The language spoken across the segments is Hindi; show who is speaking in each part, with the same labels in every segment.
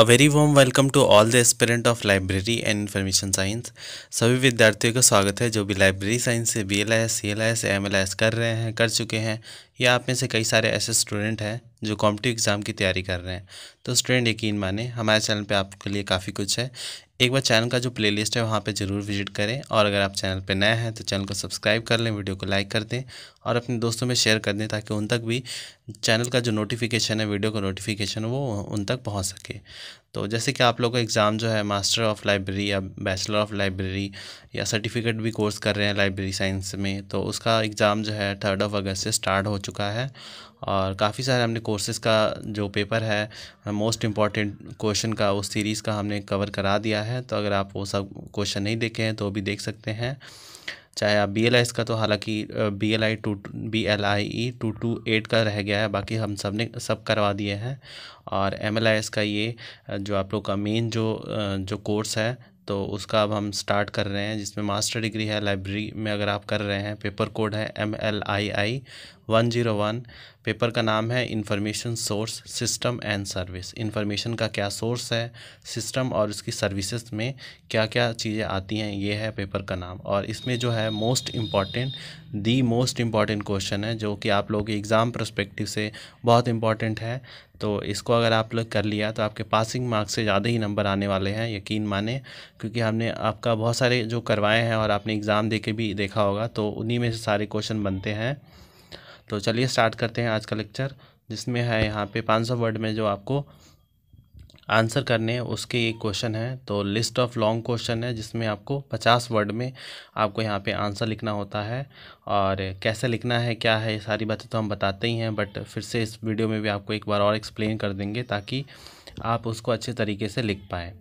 Speaker 1: a very warm welcome to all the aspirant of library and information science सभी विद्यार्थियों का स्वागत है जो भी लाइब्रेरी साइंस से B L S C L S M L S कर रहे हैं कर चुके हैं या आप में से कई सारे ऐसे स्टूडेंट हैं जो कॉम्पिटिव एग्ज़ाम की तैयारी कर रहे हैं तो स्टूडेंट यकीन माने हमारे चैनल पे आपके लिए काफ़ी कुछ है एक बार चैनल का जो प्लेलिस्ट है वहाँ पे ज़रूर विजिट करें और अगर आप चैनल पे नए हैं तो चैनल को सब्सक्राइब कर लें वीडियो को लाइक कर दें और अपने दोस्तों में शेयर कर दें ताकि उन तक भी चैनल का जो नोटिफिकेशन है वीडियो का नोटिफिकेशन वो उन तक पहुँच सके तो जैसे कि आप लोग का एग्ज़ाम जो है मास्टर ऑफ़ लाइब्रेरी या बैचलर ऑफ़ लाइब्रेरी या सर्टिफिकेट भी कोर्स कर रहे हैं लाइब्रेरी साइंस में तो उसका एग्ज़ाम जो है थर्ड ऑफ अगस्त से स्टार्ट हो चुका है और काफ़ी सारे हमने कोर्सेज़ का जो पेपर है मोस्ट इम्पॉर्टेंट क्वेश्चन का उस सीरीज़ का हमने कवर करा दिया है तो अगर आप वो सब क्वेश्चन नहीं देखे हैं तो भी देख सकते हैं चाहे आप बी एल आई का तो हालांकि B L I two B L I E two two eight का रह गया है बाकी हम सब ने सब करवा दिए हैं और एम एल आई एस का ये जो आप लोग का मेन जो जो कोर्स है तो उसका अब हम स्टार्ट कर रहे हैं जिसमें मास्टर डिग्री है लाइब्रेरी में अगर आप कर रहे हैं पेपर कोड है M L I I one zero one paper का नाम है information source system and service information का क्या सोर्स है सिस्टम और उसकी सर्विसेज में क्या क्या चीज़ें आती हैं ये है पेपर का नाम और इसमें जो है most important the most important question है जो कि आप लोग एग्ज़ाम परस्पेक्टिव से बहुत इम्पॉर्टेंट है तो इसको अगर आप लोग कर लिया तो आपके पासिंग मार्क्स से ज़्यादा ही नंबर आने वाले हैं यकीन माने क्योंकि हमने आपका बहुत सारे जो करवाए हैं और आपने एग्ज़ाम दे के भी देखा होगा तो उन्हीं में से सारे क्वेश्चन बनते हैं तो चलिए स्टार्ट करते हैं आज का लेक्चर जिसमें है यहाँ पे 500 वर्ड में जो आपको आंसर करने हैं उसके एक क्वेश्चन है तो लिस्ट ऑफ लॉन्ग क्वेश्चन है जिसमें आपको पचास वर्ड में आपको यहाँ पे आंसर लिखना होता है और कैसे लिखना है क्या है ये सारी बातें तो हम बताते ही हैं बट फिर से इस वीडियो में भी आपको एक बार और एक्सप्लेन कर देंगे ताकि आप उसको अच्छे तरीके से लिख पाएँ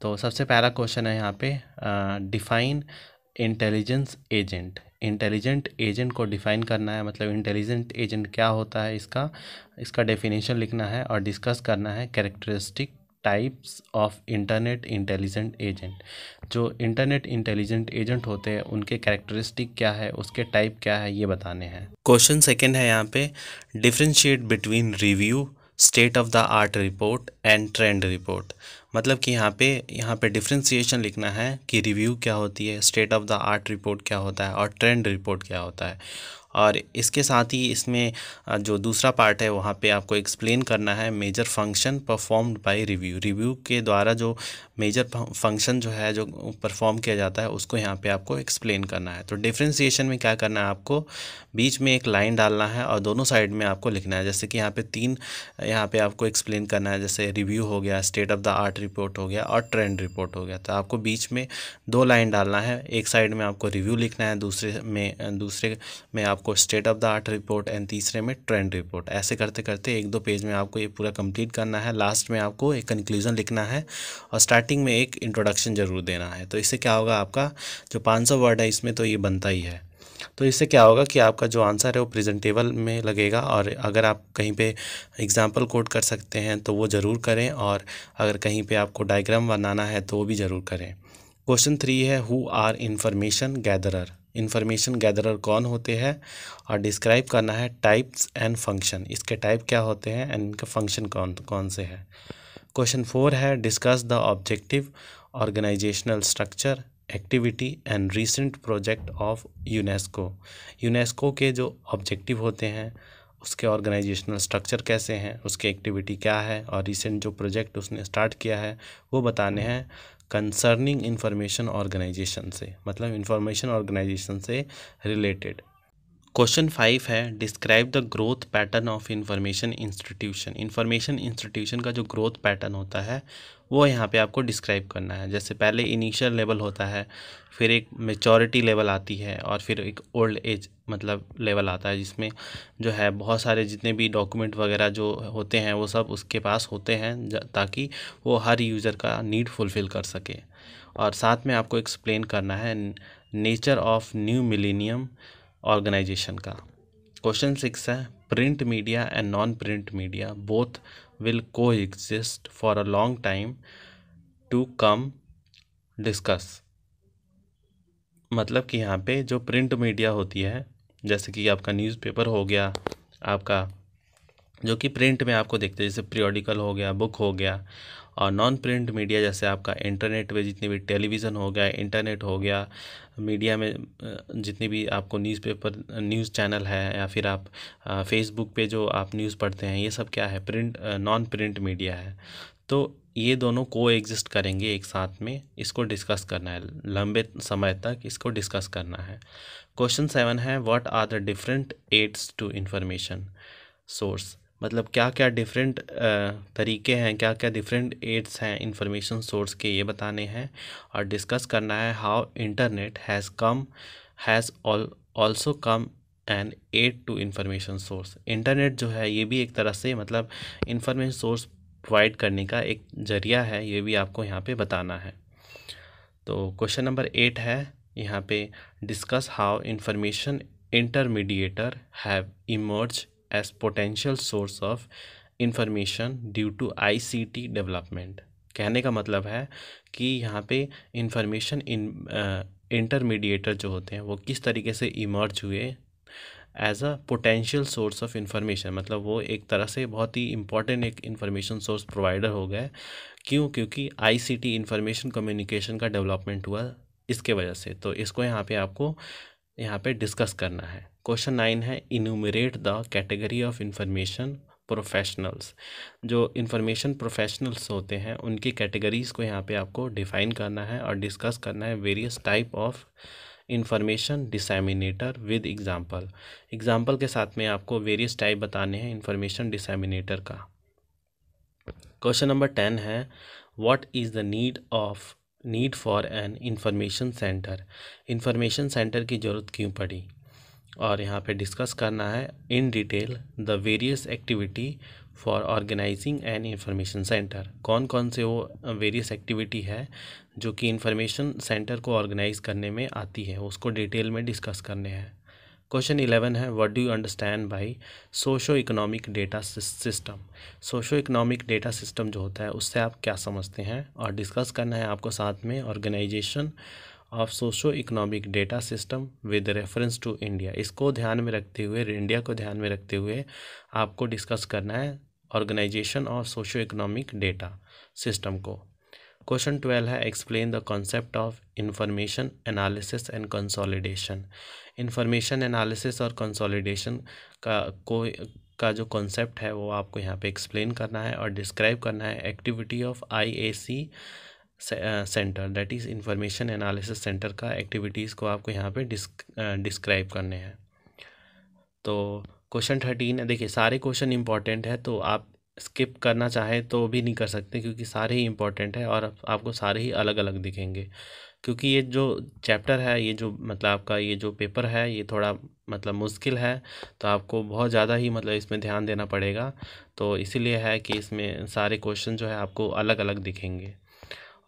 Speaker 1: तो सबसे पहला क्वेश्चन है यहाँ पे define intelligence agent intelligent agent को डिफ़ाइन करना है मतलब इंटेलिजेंट एजेंट क्या होता है इसका इसका डेफिनेशन लिखना है और डिस्कस करना है characteristic types of internet intelligent agent जो इंटरनेट इंटेलिजेंट एजेंट होते हैं उनके कैरेक्टरिस्टिक क्या है उसके टाइप क्या है ये बताने हैं क्वेश्चन सेकेंड है यहाँ पे differentiate between review state of the art report and trend report मतलब कि यहाँ पे यहाँ पे डिफ्रेंसीशन लिखना है कि रिव्यू क्या होती है state of the art report क्या होता है और ट्रेंड रिपोर्ट क्या होता है और इसके साथ ही इसमें जो दूसरा पार्ट है वहाँ पे आपको एक्सप्लेन करना है major function performed by review review के द्वारा जो मेजर फंक्शन जो है जो परफॉर्म किया जाता है उसको यहाँ पे आपको एक्सप्लेन करना है तो डिफ्रेंसीशन में क्या करना है आपको बीच में एक लाइन डालना है और दोनों साइड में आपको लिखना है जैसे कि यहाँ पर तीन यहाँ पर आपको एक्सप्लेन करना है जैसे रिव्यू हो गया state of the art report हो गया और ट्रेंड रिपोर्ट हो गया तो आपको बीच में दो लाइन डालना है एक साइड में आपको रिव्यू लिखना है दूसरे में दूसरे में आप आपको state of the art report and तीसरे में ट्रेंड रिपोर्ट ऐसे करते करते एक दो पेज में आपको ये पूरा कंप्लीट करना है लास्ट में आपको एक कंक्लूजन लिखना है और स्टार्टिंग में एक इंट्रोडक्शन ज़रूर देना है तो इससे क्या होगा आपका जो पाँच वर्ड है इसमें तो ये बनता ही है तो इससे क्या होगा कि आपका जो आंसर है वो प्रेजेंटेबल में लगेगा और अगर आप कहीं पे एग्जांपल कोड कर सकते हैं तो वो ज़रूर करें और अगर कहीं पे आपको डायग्राम बनाना है तो वो भी ज़रूर करें क्वेश्चन थ्री है who are information gatherer information gatherer कौन होते हैं और डिस्क्राइब करना है टाइप्स एंड फंक्शन इसके टाइप क्या होते हैं एंड इनके फंक्शन कौन कौन से हैं क्वेश्चन फोर है discuss the objective organizational structure activity and recent project of UNESCO UNESCO के जो ऑब्जेक्टिव होते हैं उसके ऑर्गेनाइजेशनल स्ट्रक्चर कैसे हैं उसके एक्टिविटी क्या है और रिसेंट जो प्रोजेक्ट उसने स्टार्ट किया है वो बताने हैं कंसर्निंग इंफॉर्मेशन ऑर्गेनाइजेशन से मतलब इंफॉर्मेशन ऑर्गेनाइजेशन से रिलेटेड क्वेश्चन फाइव है describe the growth pattern of information institution information institution का जो ग्रोथ पैटर्न होता है वो यहाँ पे आपको डिस्क्राइब करना है जैसे पहले इनिशियल लेवल होता है फिर एक मेचोरिटी लेवल आती है और फिर एक ओल्ड एज मतलब लेवल आता है जिसमें जो है बहुत सारे जितने भी डॉक्यूमेंट वगैरह जो होते हैं वो सब उसके पास होते हैं ताकि वो हर यूज़र का नीड फुलफ़िल कर सके और साथ में आपको एक्सप्लेन करना है nature of new millennium organization का क्वेश्चन सिक्स है print media and non print media both will coexist for a long time to come discuss मतलब कि यहाँ पे जो प्रिंट मीडिया होती है जैसे कि आपका न्यूज़पेपर हो गया आपका जो कि प्रिंट में आपको देखते हैं जैसे पीरियडिकल हो गया बुक हो गया और नॉन प्रिंट मीडिया जैसे आपका इंटरनेट पे जितनी भी टेलीविज़न हो गया इंटरनेट हो गया मीडिया में जितनी भी आपको न्यूज़पेपर न्यूज़ चैनल है या फिर आप फेसबुक पे जो आप न्यूज़ पढ़ते हैं ये सब क्या है प्रिंट नॉन प्रिंट मीडिया है तो ये दोनों को एग्जिस्ट करेंगे एक साथ में इसको डिस्कस करना है लंबे समय तक इसको डिस्कस करना है क्वेश्चन सेवन है what are the different aids to information source मतलब क्या क्या डिफरेंट तरीके हैं क्या क्या डिफरेंट एड्स हैं इंफॉर्मेशन सोर्स के ये बताने हैं और डिस्कस करना है how internet has come has also come and aid to information source internet जो है ये भी एक तरह से मतलब इंफॉर्मेशन सोर्स प्रोवाइड करने का एक जरिया है ये भी आपको यहाँ पे बताना है तो क्वेश्चन नंबर एट है यहाँ पे discuss how information intermediator have emerge as potential source of information due to ICT development कहने का मतलब है कि यहाँ पे इंफॉर्मेशन इन इंटरमीडिएटर जो होते हैं वो किस तरीके से इमर्ज हुए as a potential source of information मतलब वो एक तरह से बहुत ही इंपॉर्टेंट एक इंफॉर्मेशन सोर्स प्रोवाइडर हो गए क्यों क्योंकि I C T information communication का डेवलपमेंट हुआ इसके वजह से तो इसको यहाँ पे आपको यहाँ पे डिस्कस करना है क्वेश्चन नाइन है enumerate the category of information professionals जो इन्फॉर्मेशन प्रोफेशनल्स होते हैं उनकी कैटेगरीज़ को यहाँ पे आपको डिफाइन करना है और डिस्कस करना है various type of information disseminator with example example के साथ में आपको वेरियस टाइप बताने हैं इन्फॉर्मेशन डिसमिनेटर का क्वेश्चन नंबर टेन है what is the need of need for an information centre information centre की ज़रूरत क्यों पड़ी और यहाँ पे डिस्कस करना है in detail the various activity for organising an information centre कौन कौन से वो वेरियस एक्टिविटी है जो कि इंफॉर्मेशन सेंटर को ऑर्गेनाइज करने में आती है उसको डिटेल में डिस्कस करने हैं क्वेश्चन इलेवन है what do you understand by socio economic data system socio economic data system जो होता है उससे आप क्या समझते हैं और डिस्कस करना है आपको साथ में organisation of socio economic data system with reference to India इसको ध्यान में रखते हुए इंडिया को ध्यान में रखते हुए आपको डिस्कस करना है organisation of socio economic data system को क्वेश्चन ट्वेल्व है explain the concept of information analysis and consolidation information analysis और कंसोलिडेशन का को का जो कॉन्सेप्ट है वो आपको यहाँ पे एक्सप्लेन करना है और डिस्क्राइब करना है activity of I A C centre that is information analysis centre का एक्टिविटीज़ को आपको यहाँ पे डिस्क डिस्क्राइब करने हैं तो क्वेश्चन थर्टीन देखिए सारे क्वेश्चन इंपॉर्टेंट है तो आप स्किप करना चाहें तो भी नहीं कर सकते क्योंकि सारे ही इंपॉर्टेंट है और आपको सारे ही अलग अलग दिखेंगे क्योंकि ये जो चैप्टर है ये जो मतलब आपका ये जो पेपर है ये थोड़ा मतलब मुश्किल है तो आपको बहुत ज़्यादा ही मतलब इसमें ध्यान देना पड़ेगा तो इसीलिए है कि इसमें सारे क्वेश्चन जो है आपको अलग अलग दिखेंगे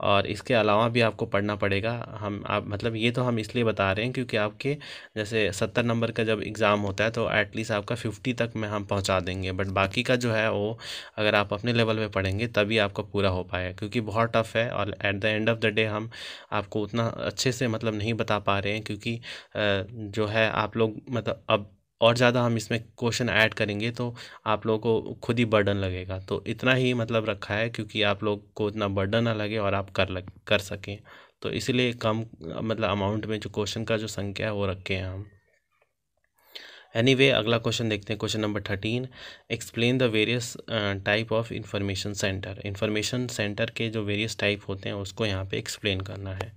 Speaker 1: और इसके अलावा भी आपको पढ़ना पड़ेगा हम आप मतलब ये तो हम इसलिए बता रहे हैं क्योंकि आपके जैसे सत्तर नंबर का जब एग्ज़ाम होता है तो एटलीस्ट आपका फिफ्टी तक में हम पहुंचा देंगे बट बाकी का जो है वो अगर आप अपने लेवल पे पढ़ेंगे तभी आपका पूरा हो पाएगा क्योंकि बहुत टफ है और at the end of the day हम आपको उतना अच्छे से मतलब नहीं बता पा रहे हैं क्योंकि जो है आप लोग मतलब अब और ज़्यादा हम इसमें क्वेश्चन ऐड करेंगे तो आप लोगों को खुद ही बर्डन लगेगा तो इतना ही मतलब रखा है क्योंकि आप लोग को इतना बर्डन ना लगे और आप कर लग कर सकें तो इसीलिए कम मतलब अमाउंट में जो क्वेश्चन का जो संख्या है वो रखे हैं हम एनी anyway, अगला क्वेश्चन देखते हैं question number thirteen explain the various type of information centre information centre के जो वेरियस टाइप होते हैं उसको यहाँ पे एक्सप्लेन करना है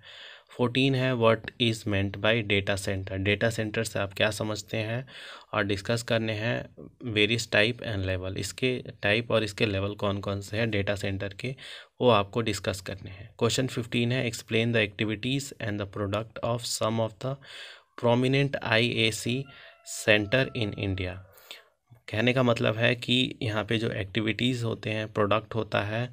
Speaker 1: फोर्टीन है what is meant by data centre data centre से आप क्या समझते हैं और डिस्कस करने हैं वेरियस टाइप एंड लेवल इसके टाइप और इसके लेवल कौन कौन से हैं डेटा सेंटर के वो आपको डिस्कस करने हैं क्वेश्चन फिफ्टीन है explain the activities and the product of some of the prominent I A C centre in India कहने का मतलब है कि यहाँ पे जो एक्टिविटीज़ होते हैं प्रोडक्ट होता है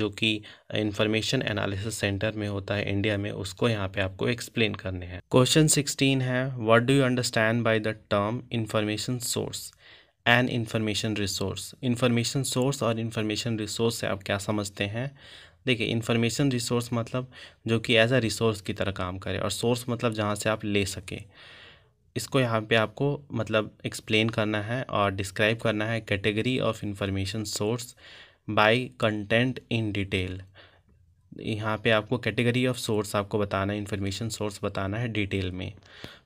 Speaker 1: जो कि इंफॉर्मेशन एनालिसिस सेंटर में होता है इंडिया में उसको यहाँ पे आपको एक्सप्लेन करने हैं क्वेश्चन सिक्सटीन है what do you understand by the term information source and information resource information source और इंफॉर्मेशन रिसोर्स से आप क्या समझते हैं देखिए इन्फॉर्मेशन रिसोर्स मतलब जो कि एज अ रिसोर्स की तरह काम करे और सोर्स मतलब जहाँ से आप ले सकें इसको यहाँ पे आपको मतलब एक्सप्लेन करना है और डिस्क्राइब करना है category of information source by content in detail यहाँ पे आपको कैटेगरी ऑफ सोर्स आपको बताना है इन्फॉर्मेशन सोर्स बताना है डिटेल में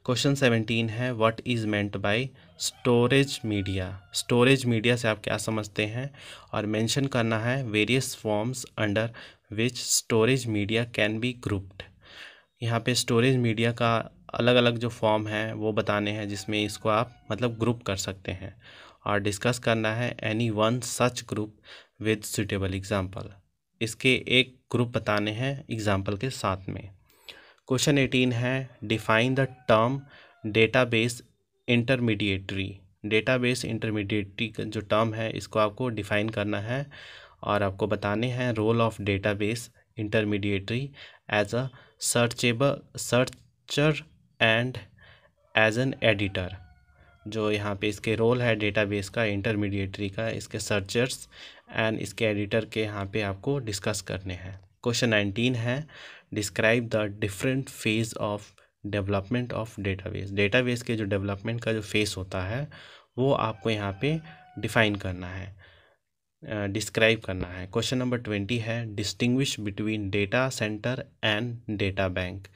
Speaker 1: क्वेश्चन सेवेंटीन है what is meant by storage media storage media से आप क्या समझते हैं और मेंशन करना है various forms under which storage media can be grouped यहाँ पे स्टोरेज मीडिया का अलग अलग जो फॉर्म हैं वो बताने हैं जिसमें इसको आप मतलब ग्रुप कर सकते हैं और डिस्कस करना है any one such group with suitable example इसके एक ग्रुप बताने हैं एग्ज़ाम्पल के साथ में क्वेश्चन एटीन है define the term database intermediary database intermediary जो टर्म है इसको आपको डिफाइन करना है और आपको बताने हैं role of database intermediary as a searchable searcher and as an editor जो यहाँ पे इसके रोल है डेटाबेस का इंटरमीडिएटरी का इसके सर्चर्स एंड इसके एडिटर के यहाँ पे आपको डिस्कस करने हैं क्वेश्चन नाइनटीन है describe the different phase of development of database database के जो डेवलपमेंट का जो फेस होता है वो आपको यहाँ पे डिफ़ाइन करना है डिस्क्राइब करना है क्वेश्चन नंबर ट्वेंटी है distinguish between data centre and data bank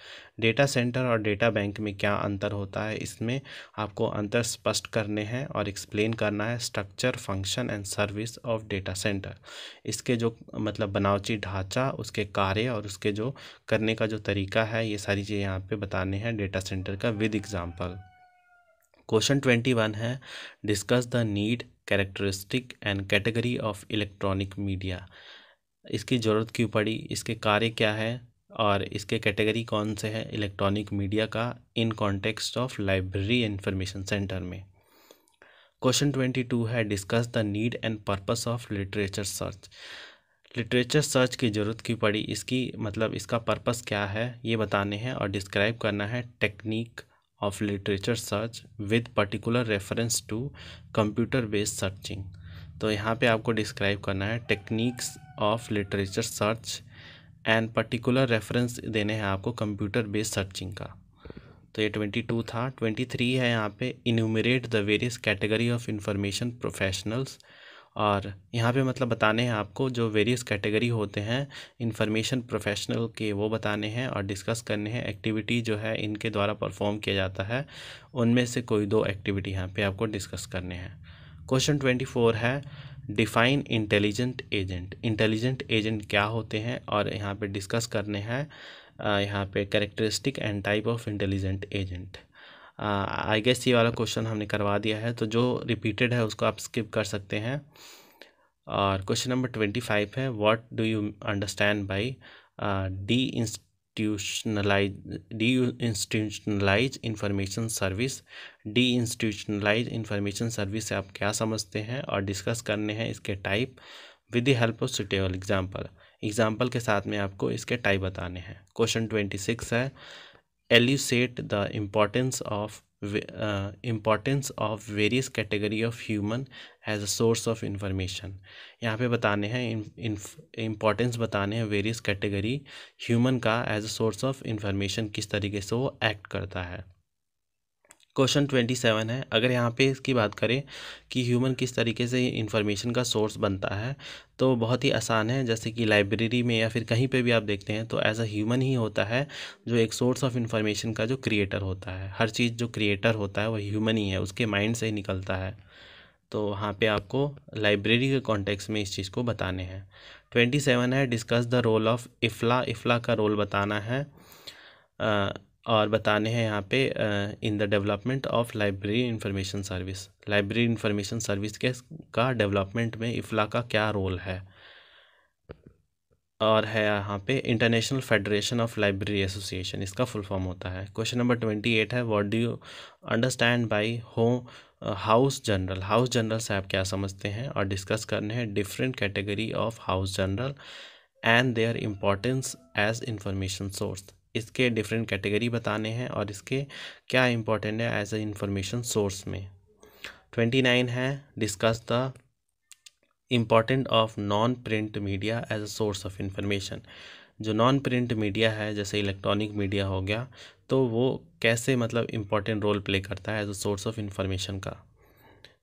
Speaker 1: data centre और डेटा बैंक में क्या अंतर होता है इसमें आपको अंतर स्पष्ट करने हैं और एक्सप्लेन करना है structure function and service of data centre इसके जो मतलब बनावची ढांचा उसके कार्य और उसके जो करने का जो तरीका है ये सारी चीज़ें यहाँ पर बताने हैं डेटा सेंटर का with example question twenty one है discuss the need characteristic and category of electronic media इसकी ज़रूरत क्यों पड़ी इसके कार्य क्या है और इसके कैटेगरी कौन से हैं इलेक्ट्रॉनिक मीडिया का in context of library information centre में क्वेश्चन ट्वेंटी टू है discuss the need and purpose of literature search literature search की ज़रूरत क्यों पड़ी इसकी मतलब इसका पर्पस क्या है ये बताने हैं और डिस्क्राइब करना है technique of literature search with particular reference to computer based searching तो यहाँ पे आपको डिस्क्राइब करना है techniques of literature search and particular reference देने हैं आपको कंप्यूटर बेस्ड सर्चिंग का तो ये ट्वेंटी टू था ट्वेंटी थ्री है यहाँ पे enumerate the various category of information professionals और यहाँ पे मतलब बताने हैं आपको जो वेरियस कैटेगरी होते हैं इन्फॉर्मेशन प्रोफेशनल के वो बताने हैं और डिस्कस करने हैं एक्टिविटी जो है इनके द्वारा परफॉर्म किया जाता है उनमें से कोई दो एक्टिविटी यहाँ पे आपको डिस्कस करने हैं क्वेश्चन ट्वेंटी फोर है define intelligent agent intelligent agent क्या होते हैं और यहाँ पर डिस्कस करने हैं यहाँ पर characteristic and type of intelligent agent I guess ये वाला क्वेश्चन हमने करवा दिया है तो जो रिपीटेड है उसको आप स्किप कर सकते हैं और क्वेश्चन नंबर ट्वेंटी फाइव है what do you understand by de institutionalise de institutionalise information service de institutionalise information service से आप क्या समझते हैं और डिस्कस करने हैं इसके type with the help of suitable example example के साथ में आपको इसके टाइप बताने हैं क्वेश्चन ट्वेंटी सिक्स है elucidate the importance of importance of various category of human as a source of information यहाँ पे बताने हैं इम्पॉर्टेंस बताने हैं वेरियस कैटेगरी ह्यूमन का as a source of information किस तरीके से वो एक्ट करता है क्वेश्चन ट्वेंटी सेवन है अगर यहाँ पे इसकी बात करें कि ह्यूमन किस तरीके से इन्फॉर्मेशन का सोर्स बनता है तो बहुत ही आसान है जैसे कि लाइब्रेरी में या फिर कहीं पे भी आप देखते हैं तो एज अ ह्यूमन ही होता है जो एक सोर्स ऑफ इन्फॉर्मेशन का जो क्रिएटर होता है हर चीज़ जो क्रिएटर होता है वह ह्यूमन ही है उसके माइंड से ही निकलता है तो वहाँ पे आपको लाइब्रेरी के कॉन्टेक्स में इस चीज़ को बताने हैं ट्वेंटी सेवन है discuss the role of IFLA IFLA का रोल बताना है और बताने हैं यहाँ पे in the development of library information service library information service के का डेवलपमेंट में इफ़ला का क्या रोल है और है यहाँ पे international federation of library association इसका फुल फॉर्म होता है क्वेश्चन नंबर ट्वेंटी एट है what do you understand by हो हाउस जनरल हाउस जनरल से आप क्या समझते हैं और डिस्कस करने हैं different category of house journal and their importance as information source इसके डिफरेंट कैटेगरी बताने हैं और इसके क्या इंपॉर्टेंट है एज अ इंफॉर्मेशन सोर्स में ट्वेंटी नाइन है discuss the important of non print media as a source of information जो नॉन प्रिंट मीडिया है जैसे इलेक्ट्रॉनिक मीडिया हो गया तो वो कैसे मतलब इम्पॉर्टेंट रोल प्ले करता है as a source of information का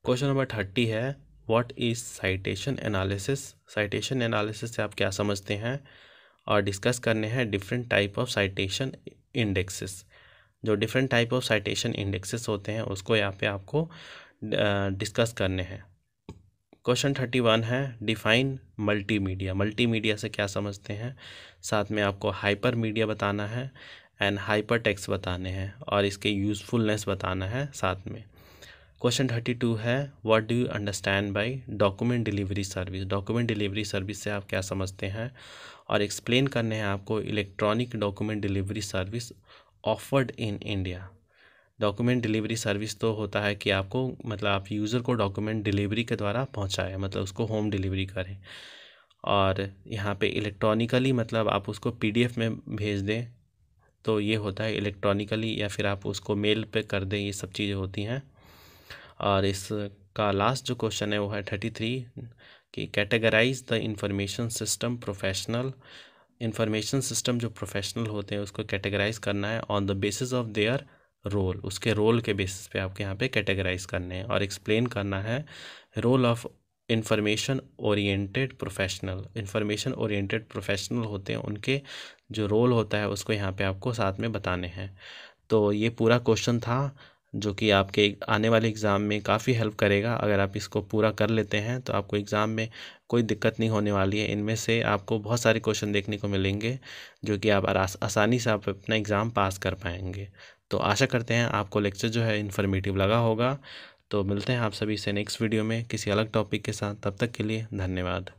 Speaker 1: क्वेश्चन नंबर थर्टी है what is citation analysis citation analysis से आप क्या समझते हैं और डिस्कस करने हैं different type of citation indexes जो different type of citation indexes होते हैं उसको यहाँ पे आपको डिस्कस करने हैं क्वेश्चन थर्टी वन है डिफाइन मल्टीमीडिया मल्टीमीडिया से क्या समझते हैं साथ में आपको हाइपर मीडिया बताना है एंड हाइपर टेक्स बताने हैं और इसके यूज़फुलनेस बताना है साथ में क्वेश्चन थर्टी टू है what do you understand by document delivery service document delivery service से आप क्या समझते हैं और एक्सप्लेन करने हैं आपको electronic document delivery service offered in India document delivery service तो होता है कि आपको मतलब आप यूज़र को डॉक्यूमेंट डिलीवरी के द्वारा पहुँचाए मतलब उसको होम डिलीवरी करें और यहाँ पे इलेक्ट्रॉनिकली मतलब आप उसको पीडीएफ में भेज दें तो ये होता है इलेक्ट्रॉनिकली या फिर आप उसको मेल पे कर दें ये सब चीज़ें होती हैं और इसका लास्ट जो क्वेश्चन है वो है थर्टी थ्री कि categorise the information system professional information system जो प्रोफेशनल होते हैं उसको कैटेगराइज करना है on the basis of their role उसके रोल के बेसिस पे आपके यहाँ पे कैटेगराइज करने हैं और एक्सप्लेन करना है role of information oriented professional information oriented professional होते हैं उनके जो रोल होता है उसको यहाँ पे आपको साथ में बताने हैं तो ये पूरा क्वेश्चन था जो कि आपके आने वाले एग्ज़ाम में काफ़ी हेल्प करेगा अगर आप इसको पूरा कर लेते हैं तो आपको एग्ज़ाम में कोई दिक्कत नहीं होने वाली है इनमें से आपको बहुत सारे क्वेश्चन देखने को मिलेंगे जो कि आप आसानी से आप अपना एग्ज़ाम पास कर पाएंगे तो आशा करते हैं आपको लेक्चर जो है इन्फॉर्मेटिव लगा होगा तो मिलते हैं आप सभी से नेक्स्ट वीडियो में किसी अलग टॉपिक के साथ तब तक के लिए धन्यवाद